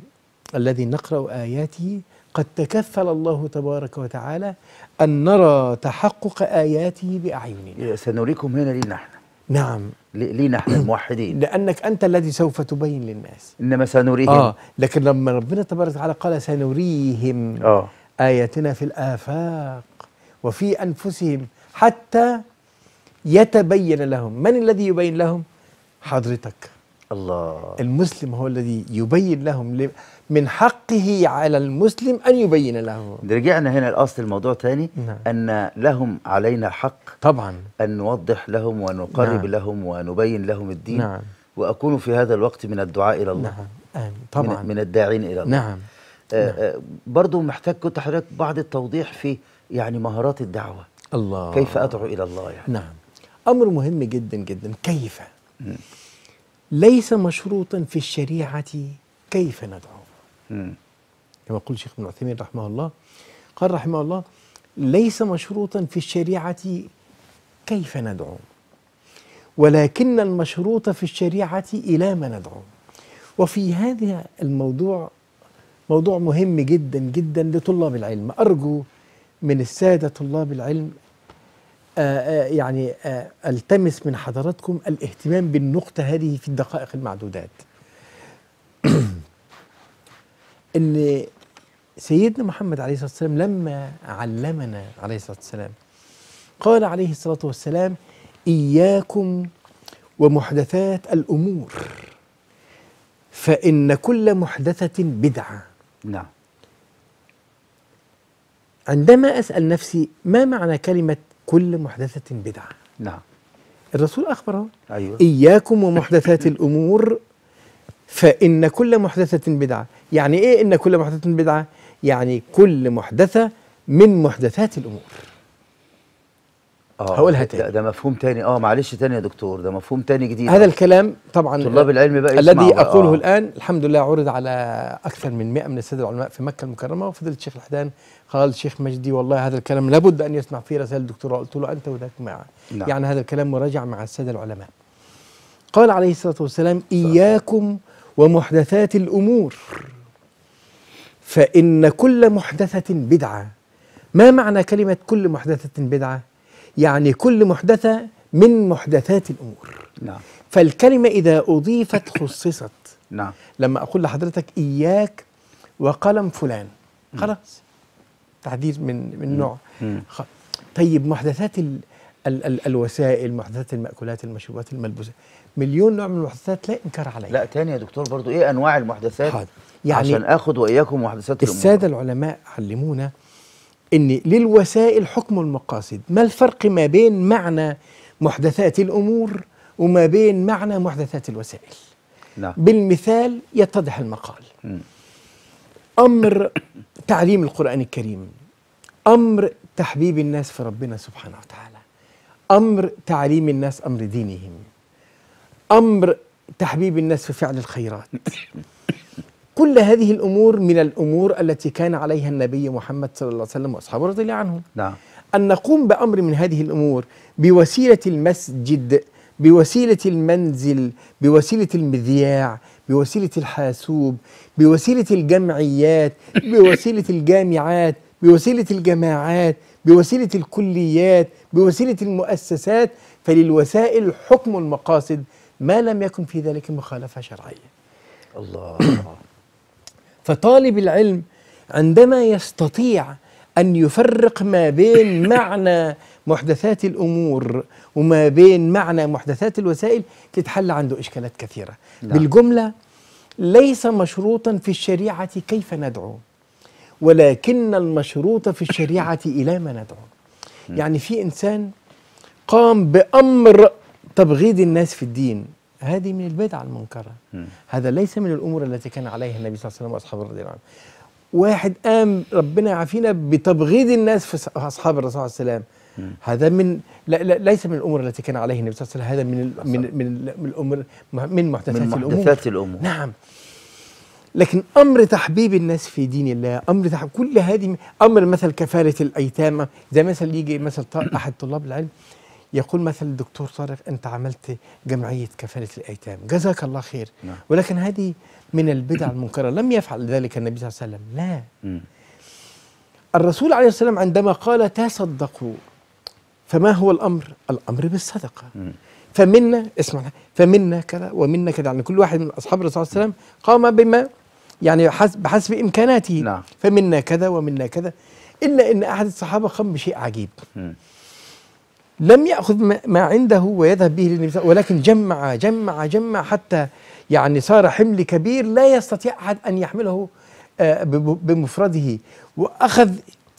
الذي نقرأ آياته قد تكفل الله تبارك وتعالى أن نرى تحقق آياته بأعيننا إيه، سنريكم هنا ليه نحن نعم ليه نحن الموحدين لأنك أنت الذي سوف تبين للناس إنما سنريهم آه لكن لما ربنا تبارك وتعالى قال سنريهم آه آياتنا في الآفاق وفي أنفسهم حتى يتبين لهم من الذي يبين لهم حضرتك الله المسلم هو الذي يبين لهم من حقه على المسلم أن يبين له رجعنا هنا الأصل الموضوع تاني نعم. أن لهم علينا حق طبعا أن نوضح لهم ونقرب نعم. لهم ونبين لهم الدين نعم. وأكون في هذا الوقت من الدعاء إلى الله نعم آمين. طبعا من, من الداعين إلى الله نعم آه، نعم. آه، برضو محتاج كنت حضرتك بعض التوضيح في يعني مهارات الدعوة الله كيف أدعو إلى الله يعني نعم أمر مهم جدا جدا كيف ليس مشروطا في الشريعة كيف ندعو م. كما يقول الشيخ ابن عثيمين رحمه الله قال رحمه الله ليس مشروطا في الشريعة كيف ندعو ولكن المشروط في الشريعة إلى ما ندعو وفي هذا الموضوع موضوع مهم جدا جدا لطلاب العلم أرجو من السادة طلاب العلم آه، آه، يعني آه، التمس من حضراتكم الاهتمام بالنقطة هذه في الدقائق المعدودات ان سيدنا محمد عليه الصلاة والسلام لما علمنا عليه الصلاة والسلام قال عليه الصلاة والسلام إياكم ومحدثات الأمور فإن كل محدثة بدعة نعم عندما أسأل نفسي ما معنى كلمة كل محدثة بدعة نعم الرسول أخبره أيوة. إياكم ومحدثات الأمور فإن كل محدثة بدعة يعني إيه إن كل محدثة بدعة يعني كل محدثة من محدثات الأمور آه هقولها تاني ده, مفهوم تاني اه معلش تاني يا دكتور ده مفهوم تاني جديد هذا الكلام طبعا طلاب العلم بقى الذي آه. اقوله آه. الان الحمد لله عرض على اكثر من 100 من الساده العلماء في مكه المكرمه وفضل الشيخ الحدان قال الشيخ مجدي والله هذا الكلام لابد ان يسمع فيه رسائل الدكتوراه قلت له انت وذاك معا نعم. يعني هذا الكلام مراجع مع الساده العلماء قال عليه الصلاه والسلام اياكم ومحدثات الامور فان كل محدثه بدعه ما معنى كلمه كل محدثه بدعه يعني كل محدثة من محدثات الأمور نعم فالكلمة إذا أضيفت خصصت نعم لما أقول لحضرتك إياك وقلم فلان خلاص تحديد من من نوع طيب محدثات ال ال ال الوسائل محدثات المأكولات المشروبات الملبوسات مليون نوع من المحدثات لا إنكار عليها لا تاني يا دكتور برضو إيه أنواع المحدثات حاضر. يعني عشان آخد وإياكم محدثات السادة العلماء علمونا ان للوسائل حكم المقاصد ما الفرق ما بين معنى محدثات الامور وما بين معنى محدثات الوسائل لا. نعم. بالمثال يتضح المقال م. امر تعليم القران الكريم امر تحبيب الناس في ربنا سبحانه وتعالى امر تعليم الناس امر دينهم امر تحبيب الناس في فعل الخيرات كل هذه الأمور من الأمور التي كان عليها النبي محمد صلى الله عليه وسلم وأصحابه رضي الله عنهم نعم أن نقوم بأمر من هذه الأمور بوسيلة المسجد بوسيلة المنزل بوسيلة المذياع بوسيلة الحاسوب بوسيلة الجمعيات بوسيلة الجامعات بوسيلة الجماعات بوسيلة الكليات بوسيلة المؤسسات فللوسائل حكم المقاصد ما لم يكن في ذلك مخالفة شرعية الله فطالب العلم عندما يستطيع أن يفرق ما بين معنى محدثات الأمور وما بين معنى محدثات الوسائل تتحل عنده إشكالات كثيرة لا. نعم. بالجملة ليس مشروطا في الشريعة كيف ندعو ولكن المشروط في الشريعة إلى ما ندعو يعني في إنسان قام بأمر تبغيض الناس في الدين هذه من البدع المنكرة م. هذا ليس من الأمور التي كان عليها النبي صلى الله عليه وسلم وأصحابه رضي الله عنهم واحد قام ربنا يعافينا بتبغيض الناس في أصحاب الرسول صلى الله عليه وسلم هذا من لا لا ليس من الامور التي كان عليه النبي صلى الله عليه وسلم هذا من من من من الامور من محدثات الامور من محدثات الامور نعم لكن امر تحبيب الناس في دين الله امر تحبيب كل هذه امر مثل كفاره الايتام زي مثل يجي مثل احد طلاب العلم يقول مثلا الدكتور طارق أنت عملت جمعية كفالة الأيتام جزاك الله خير نعم. ولكن هذه من البدع المنكرة لم يفعل ذلك النبي صلى الله عليه وسلم لا الرسول عليه السلام عندما قال تصدقوا فما هو الأمر؟ الأمر بالصدقة فمنا اسمع فمنا كذا ومنا كذا يعني كل واحد من أصحاب الرسول صلى الله عليه وسلم قام بما يعني بحسب إمكاناته نعم. فمنا كذا ومنا كذا إلا أن أحد الصحابة قام بشيء عجيب مم. لم يأخذ ما عنده ويذهب به للنبي ولكن جمع جمع جمع حتى يعني صار حمل كبير لا يستطيع أحد أن يحمله آه، بمفرده وأخذ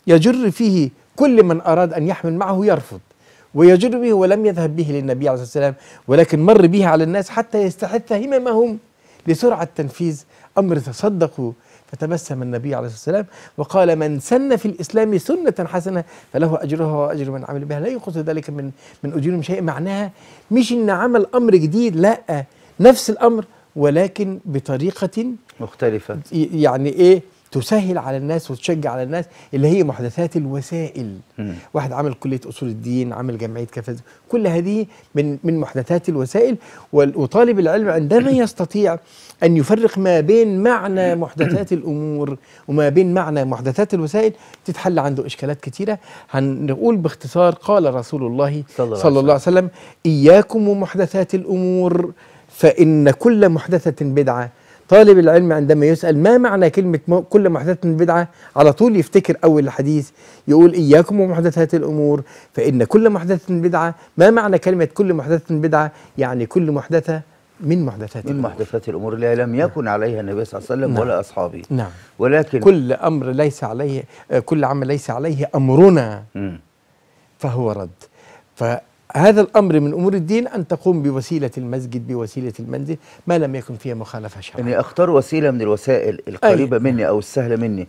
يجر فيه كل من أراد أن يحمل معه يرفض ويجر به ولم يذهب به للنبي عليه الصلاة والسلام ولكن مر به على الناس حتى يستحث هممهم لسرعة تنفيذ أمر تصدقوا فتبسم النبي عليه الصلاة والسلام وقال من سن في الإسلام سنة حسنة فله أجرها وأجر من عمل بها لا ينقص ذلك من من أجورهم شيء معناها مش إن عمل أمر جديد لا نفس الأمر ولكن بطريقة مختلفة يعني إيه تسهل على الناس وتشجع على الناس اللي هي محدثات الوسائل مم. واحد عامل كليه اصول الدين عامل جمعيه كفاز كل هذه من من محدثات الوسائل وطالب العلم عندما يستطيع ان يفرق ما بين معنى محدثات الامور وما بين معنى محدثات الوسائل تتحل عنده اشكالات كثيره هنقول باختصار قال رسول الله صلى, صلى الله عليه وسلم اياكم ومحدثات الامور فان كل محدثه بدعه طالب العلم عندما يسأل ما معنى كلمة كل محدثة بدعة على طول يفتكر أول الحديث يقول إياكم ومحدثات الأمور فإن كل محدثة بدعة ما معنى كلمة كل محدثة بدعة يعني كل محدثة من محدثات من الأمور. محدثات الأمور اللي لم يكن عليها النبي صلى الله عليه وسلم نعم. ولا أصحابه نعم ولكن كل أمر ليس عليه كل عمل ليس عليه أمرنا م. فهو رد ف هذا الأمر من أمور الدين أن تقوم بوسيلة المسجد بوسيلة المنزل ما لم يكن فيها مخالفة شرعية أني أختار وسيلة من الوسائل القريبة أي. مني أو السهلة مني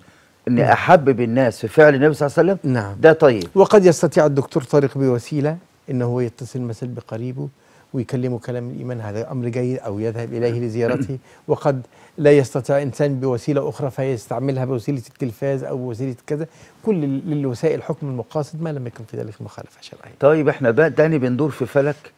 أني نعم. أحبب الناس في فعل النبي صلى الله عليه وسلم نعم. ده طيب وقد يستطيع الدكتور طارق بوسيلة أنه هو يتصل مثلا بقريبه ويكلمه كلام الإيمان هذا أمر جيد أو يذهب إليه لزيارته وقد لا يستطيع إنسان بوسيلة أخرى فيستعملها بوسيلة التلفاز أو وسيلة كذا كل للوسائل حكم المقاصد ما لم يكن في ذلك مخالفة شرعية طيب احنا بقى تاني بندور في فلك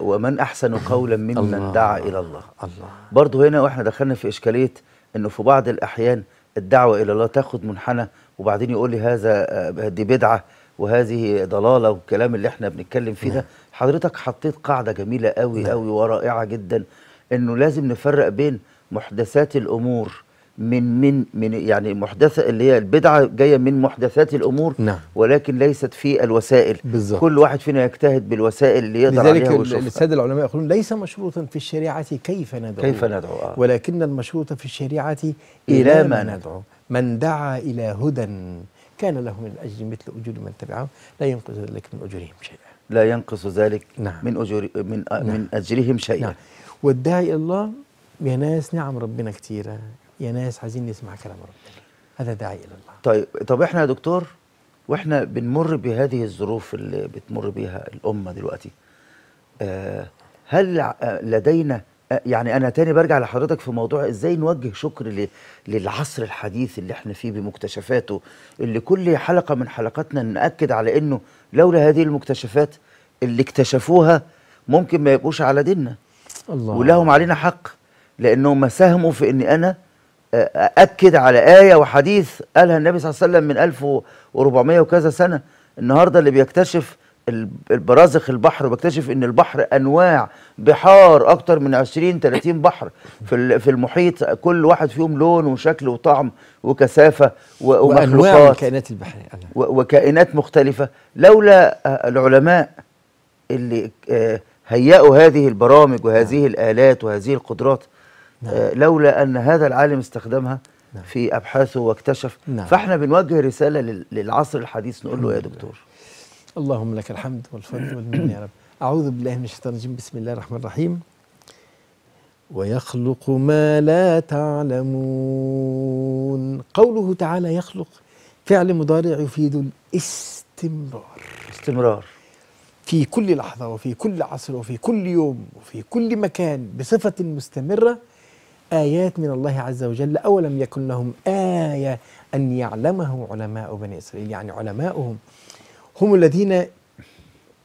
ومن أحسن قولا ممن دعا إلى الله الله برضه هنا وإحنا دخلنا في إشكالية إنه في بعض الأحيان الدعوة إلى الله تاخد منحنى وبعدين يقول لي هذا آه، دي بدعة وهذه ضلاله والكلام اللي احنا بنتكلم فيه ده نعم. حضرتك حطيت قاعده جميله قوي نعم. قوي ورائعه جدا انه لازم نفرق بين محدثات الامور من من من يعني محدثه اللي هي البدعه جايه من محدثات الامور نعم. ولكن ليست في الوسائل بالزبط. كل واحد فينا يجتهد بالوسائل اللي يقدر لذلك عليها لذلك الساده العلماء يقولون ليس مشروطا في الشريعه كيف ندعو كيف ندعو آه. ولكن المشروط في الشريعه الى ما ندعو من دعا الى هدى كان له من الأجر مثل أجور من تبعهم لا ينقص ذلك من أجورهم شيئا لا ينقص ذلك نعم. من أجور من آه، نعم. من أجرهم شيئا نعم. والداعي إلى الله يا ناس نعم ربنا كثيرة يا ناس عايزين نسمع كلام ربنا هذا داعي إلى الله طيب طب إحنا يا دكتور وإحنا بنمر بهذه الظروف اللي بتمر بها الأمة دلوقتي آه هل آه، لدينا يعني انا تاني برجع لحضرتك في موضوع ازاي نوجه شكر للعصر الحديث اللي احنا فيه بمكتشفاته اللي كل حلقه من حلقاتنا ناكد على انه لولا هذه المكتشفات اللي اكتشفوها ممكن ما يبقوش على ديننا الله ولهم علينا حق لانهم ساهموا في اني انا آه، اكد على ايه وحديث قالها النبي صلى الله عليه وسلم من 1400 وكذا سنه النهارده اللي بيكتشف البرازخ البحر وبكتشف ان البحر انواع بحار اكتر من 20 30 بحر في في المحيط كل واحد فيهم لون وشكل وطعم وكثافه وانواع الكائنات البحريه وكائنات مختلفه لولا العلماء اللي آه، هيئوا هذه البرامج وهذه نعم. الالات وهذه القدرات آه، نعم. لولا ان هذا العالم استخدمها نعم. في ابحاثه واكتشف نعم. فاحنا بنوجه رساله للعصر الحديث نقول له يا دكتور اللهم لك الحمد والفضل والمن يا رب أعوذ بالله من الشيطان الرجيم بسم الله الرحمن الرحيم ويخلق ما لا تعلمون قوله تعالى يخلق فعل مضارع يفيد الاستمرار استمرار في كل لحظة وفي كل عصر وفي كل يوم وفي كل مكان بصفة مستمرة آيات من الله عز وجل أولم يكن لهم آية أن يعلمه علماء بني إسرائيل يعني علماؤهم هم الذين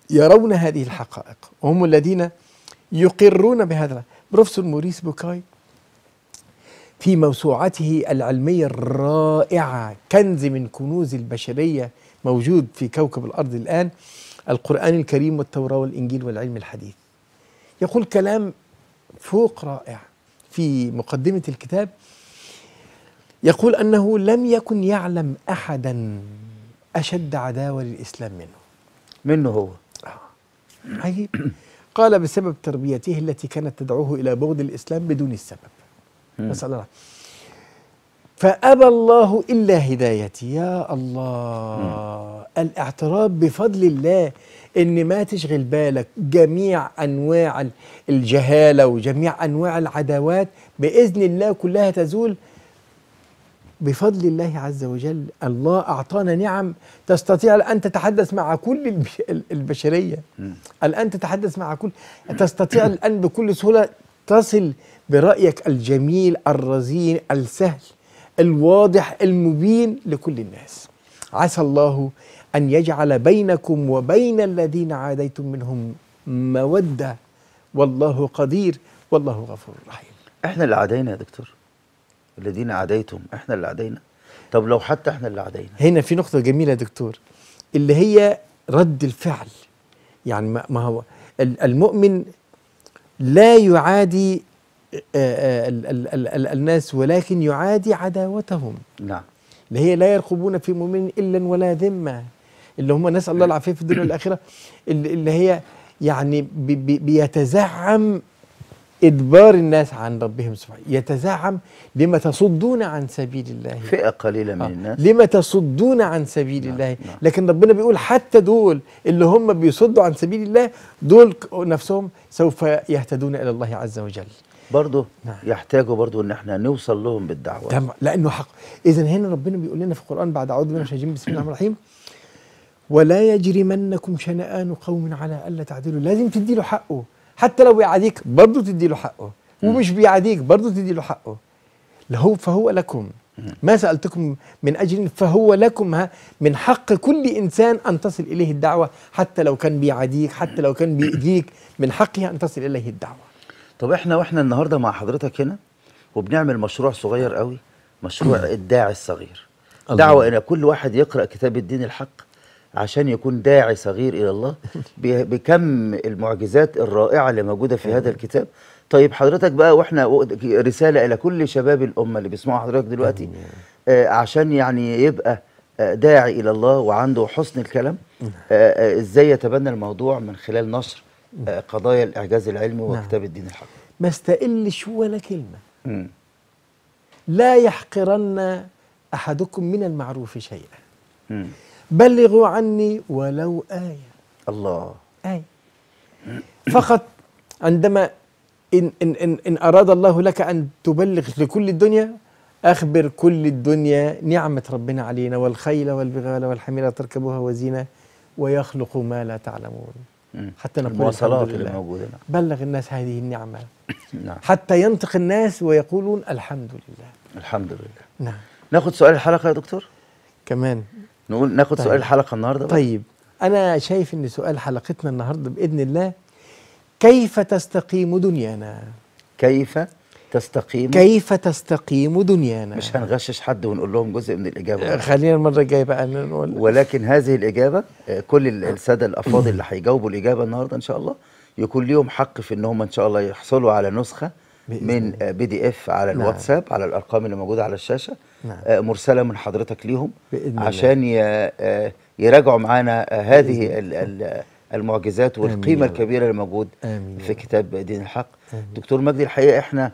يرون هذه الحقائق وهم الذين يقرون بهذا بروفيسور موريس بوكاي في موسوعته العلمية الرائعة كنز من كنوز البشرية موجود في كوكب الأرض الآن القرآن الكريم والتوراة والإنجيل والعلم الحديث يقول كلام فوق رائع في مقدمة الكتاب يقول أنه لم يكن يعلم أحدا أشد عداوة للإسلام منه منه هو عجيب آه. قال بسبب تربيته التي كانت تدعوه إلى بغض الإسلام بدون السبب نسأل الله فأبى الله إلا هدايتي يا الله مم. الاعتراف بفضل الله إن ما تشغل بالك جميع أنواع الجهالة وجميع أنواع العداوات بإذن الله كلها تزول بفضل الله عز وجل الله أعطانا نعم تستطيع الآن تتحدث مع كل البشرية الآن تتحدث مع كل تستطيع الآن بكل سهولة تصل برأيك الجميل الرزين السهل الواضح المبين لكل الناس عسى الله أن يجعل بينكم وبين الذين عاديتم منهم مودة والله قدير والله غفور رحيم احنا اللي عادينا يا دكتور الذين عاديتم احنا اللي عادينا طب لو حتى احنا اللي عادينا هنا في نقطه جميله يا دكتور اللي هي رد الفعل يعني ما هو المؤمن لا يعادي آه، آه، الناس ولكن يعادي عداوتهم نعم اللي هي لا يرقبون في مؤمن الا ولا ذمه اللي هم نسال الله العافيه في الدنيا والاخره اللي هي يعني بيتزعم إدبار الناس عن ربهم سبحانه يتزعم لما تصدون عن سبيل الله فئة قليلة من آه، الناس لما تصدون عن سبيل نعم الله نعم لكن ربنا بيقول حتى دول اللي هم بيصدوا عن سبيل الله دول نفسهم سوف يهتدون إلى الله عز وجل برضه نعم. يحتاجوا برضه ان احنا نوصل لهم بالدعوه تمام لانه حق اذا هنا ربنا بيقول لنا في القران بعد اعوذ بالله من الشيطان بسم الله الرحمن الرحيم ولا يجرمنكم شنآن قوم على الا تعدلوا لازم تدي له حقه حتى لو بيعاديك برضه تدي له حقه ومش بيعاديك برضه تدي له حقه لهو فهو لكم ما سألتكم من أجل فهو لكم من حق كل إنسان أن تصل إليه الدعوة حتى لو كان بيعاديك حتى لو كان بيأذيك من حقه أن تصل إليه الدعوة طب إحنا وإحنا النهاردة مع حضرتك هنا وبنعمل مشروع صغير قوي مشروع الداعي الصغير دعوة إن كل واحد يقرأ كتاب الدين الحق عشان يكون داعي صغير إلى الله بكم المعجزات الرائعة اللي موجودة في هذا الكتاب طيب حضرتك بقى واحنا رسالة إلى كل شباب الأمة اللي بيسمعوا حضرتك دلوقتي آه، عشان يعني يبقى آه، داعي إلى الله وعنده حسن الكلام آه، إزاي يتبنى الموضوع من خلال نشر قضايا الإعجاز العلمي نعم. وكتاب الدين الحق ما استقلش ولا كلمة لا يحقرن أحدكم من المعروف شيئا بلغوا عني ولو آية الله آية فقط عندما إن, إن, إن, إن أراد الله لك أن تبلغ لكل الدنيا أخبر كل الدنيا نعمة ربنا علينا والخيل والبغال والحمير تركبوها وزينة ويخلق ما لا تعلمون حتى نقول الحمد لله نعم. بلغ الناس هذه النعمة نعم. حتى ينطق الناس ويقولون الحمد لله الحمد لله نعم ناخذ سؤال الحلقة يا دكتور كمان نقول ناخد طيب. سؤال الحلقه النهارده بقى. طيب انا شايف ان سؤال حلقتنا النهارده باذن الله كيف تستقيم دنيانا كيف تستقيم كيف تستقيم دنيانا مش هنغشش حد ونقول لهم جزء من الاجابه آه، خلينا المره الجايه بقى نقول ولكن هذه الاجابه آه، كل الساده الافاضل اللي هيجاوبوا الاجابه النهارده ان شاء الله يكون ليهم حق في ان هم ان شاء الله يحصلوا على نسخه من آه، بي دي اف على نعم. الواتساب نعم. على الارقام اللي موجوده على الشاشه نعم. آه، مرسله من حضرتك ليهم عشان الله. يراجعوا معانا هذه المعجزات والقيمه الكبيره اللي موجود في كتاب دين الحق آمين. دكتور مجدي الحقيقه احنا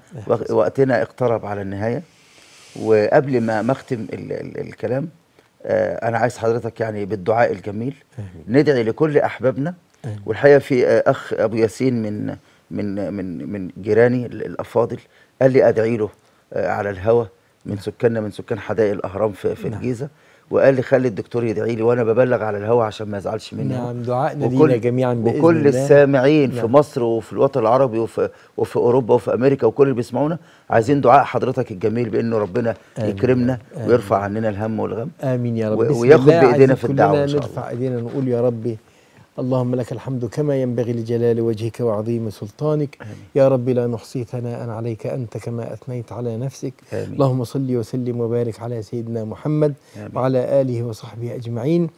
وقتنا اقترب على النهايه وقبل ما مختم ال ال الكلام آه، انا عايز حضرتك يعني بالدعاء الجميل آمين. ندعي لكل احبابنا آمين. والحقيقه في اخ ابو ياسين من من من من جيراني الافاضل قال لي ادعي له آه، على الهوى من سكاننا من سكان حدائق الاهرام في, في نعم. الجيزه وقال لي خلي الدكتور يدعي لي وانا ببلغ على الهواء عشان ما يزعلش مني نعم دعائنا لينا جميعا باذن وكل الله. السامعين نعم. في مصر وفي الوطن العربي وفي, وفي اوروبا وفي امريكا وكل اللي بيسمعونا عايزين دعاء حضرتك الجميل بانه ربنا آمين. يكرمنا آمين. ويرفع عننا الهم والغم امين يا رب وياخد بايدينا في الدعوه ان شاء الله نرفع ايدينا نقول يا ربي اللهم لك الحمد كما ينبغي لجلال وجهك وعظيم سلطانك آمين. يا رب لا نحصي ثناء عليك أنت كما أثنيت على نفسك آمين. اللهم صل وسلم وبارك على سيدنا محمد آمين. وعلى آله وصحبه أجمعين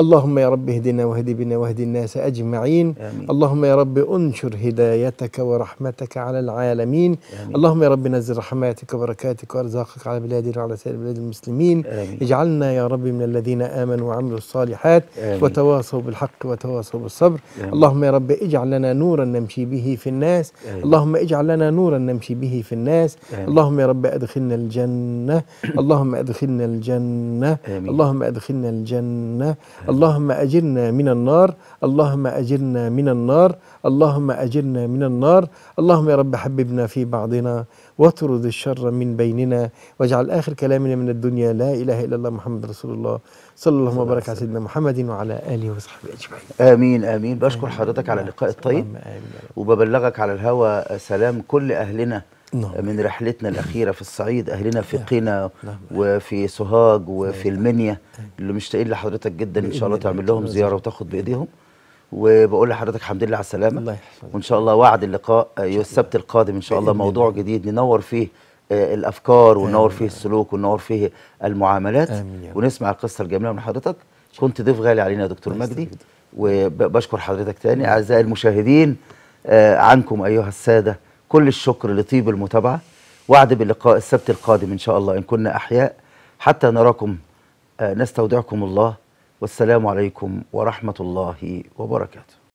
اللهم يا رب اهدنا واهد بنا واهد الناس أجمعين آمين. اللهم يا رب أنشر هدايتك ورحمتك على العالمين آمين. اللهم يا رب نزل رحماتك وبركاتك وأرزاقك على بلادنا وعلى سائر بلاد المسلمين آمين. اجعلنا يا رب من الذين آمنوا وعملوا الصالحات آمين. وتواصوا بالحق وتواصوا بالصبر آمين. اللهم يا رب اجعل لنا نورا نمشي به في الناس آمين. اللهم اجعل لنا نورا نمشي به في الناس آمين. اللهم يا رب أدخلنا الجنة اللهم أدخلنا الجنة آمين. اللهم أدخلنا الجنة آمين. اللهم أجرنا من النار اللهم أجرنا من النار اللهم أجرنا من النار اللهم يا رب حببنا في بعضنا واطرد الشر من بيننا واجعل آخر كلامنا من الدنيا لا إله إلا الله محمد رسول الله صلى الله وبارك على سيدنا محمد وعلى آله وصحبه أجمعين آمين آمين بشكر حضرتك على اللقاء الطيب وببلغك على الهوى سلام كل أهلنا نعم. من رحلتنا الأخيرة في الصعيد أهلنا في نعم. قنا نعم. وفي سوهاج وفي المنيا اللي مشتاقين لحضرتك جدا إن شاء الله تعمل لهم زيارة وتاخد بإيديهم وبقول لحضرتك الحمد لله على السلامة الله وإن شاء الله وعد اللقاء السبت آه، القادم إن شاء الله موضوع جديد ننور فيه آه، الأفكار وننور فيه السلوك وننور فيه المعاملات ونسمع القصة الجميلة من حضرتك كنت ضيف غالي علينا يا دكتور مجدي وبشكر حضرتك تاني أعزائي المشاهدين آه، عنكم أيها السادة كل الشكر لطيب المتابعة وعد باللقاء السبت القادم إن شاء الله إن كنا أحياء حتى نراكم آه، نستودعكم الله والسلام عليكم ورحمة الله وبركاته